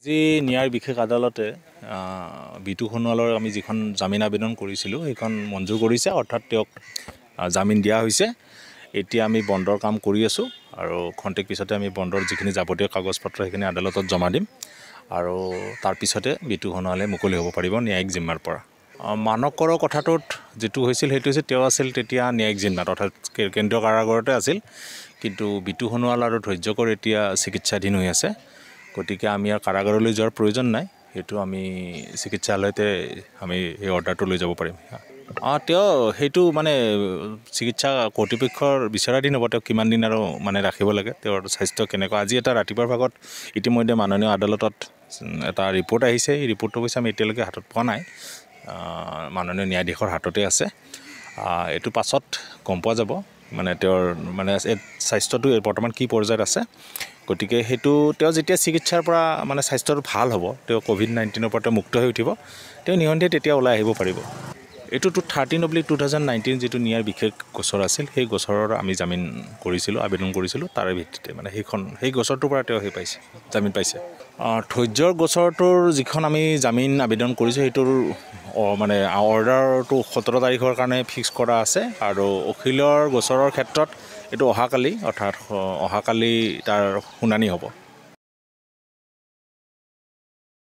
আজি ন্যায় বিশেষ আদালতে বিতু সোণোৱালৰ আমি যিখন জামিন আবেদন কৰিছিলোঁ সেইখন মঞ্জুৰ কৰিছে অৰ্থাৎ তেওঁক জামিন দিয়া হৈছে এতিয়া আমি বন্দৰ কাম কৰি আছোঁ আৰু খন্তেক পিছতে আমি বন্দৰ যিখিনি যাৱতীয় কাগজ পত্ৰ সেইখিনি আদালতত জমা দিম আৰু তাৰপিছতে বিতু সোণোৱালে মুকলি হ'ব পাৰিব ন্যায়িক জিম্মাৰ পৰা মানকৰ কথাটোত যিটো হৈছিল সেইটো হৈছে তেওঁ আছিল তেতিয়া ন্যায়িক জিম্মাত অৰ্থাৎ কেন্দ্ৰীয় কাৰাগাৰতে আছিল কিন্তু বিতু সোণোৱাল আৰু ধৈৰ্যকৰ এতিয়া চিকিৎসাধীন হৈ আছে গতিকে আমি আৰু কাৰাগাৰলৈ যোৱাৰ প্ৰয়োজন নাই সেইটো আমি চিকিৎসালয়তে আমি সেই অৰ্ডাৰটো লৈ যাব পাৰিম অঁ তেওঁ সেইটো মানে চিকিৎসা কৰ্তৃপক্ষৰ বিচৰাধীন হ'ব তেওঁ কিমান দিন আৰু মানে ৰাখিব লাগে তেওঁৰ স্বাস্থ্য কেনেকুৱা আজি এটা ৰাতিপুৱাৰ ভাগত ইতিমধ্যে মাননীয় আদালতত এটা ৰিপৰ্ট আহিছে এই ৰিপৰ্টটো অৱশ্যে আমি এতিয়ালৈকে হাতত পোৱা নাই মাননীয় ন্যায়াধীশৰ হাততে আছে এইটো পাছত গম পোৱা যাব মানে তেওঁৰ মানে স্বাস্থ্যটো বৰ্তমান কি পৰ্যায়ত আছে গতিকে সেইটো তেওঁ যেতিয়া চিকিৎসাৰ পৰা মানে স্বাস্থ্যটো ভাল হ'ব তেওঁ ক'ভিড নাইণ্টিনৰ পৰা তেওঁ মুক্ত হৈ উঠিব তেওঁ নিসন্দেহে তেতিয়া ওলাই আহিব পাৰিব এইটো two thirteen oblique two thousand nineteen যিটো নিয়াৰ বিশেষ গোচৰ আছিল সেই গোচৰৰ আমি জামিন কৰিছিলোঁ আবেদন কৰিছিলোঁ তাৰে ভিত্তিতে মানে সেইখন সেই গোচৰটোৰ পৰা তেওঁ সেই পাইছে জামিন পাইছে ধৈৰ্যৰ গোচৰটোৰ যিখন আমি জামিন আবেদন কৰিছোঁ সেইটোৰ মানে অৰ্ডাৰটো সোতৰ তাৰিখৰ কাৰণে ফিক্স কৰা আছে আৰু অখিলৰ গোচৰৰ ক্ষেত্ৰত এইটো অহাকালি অৰ্থাৎ অহাকালি তাৰ শুনানি হ'ব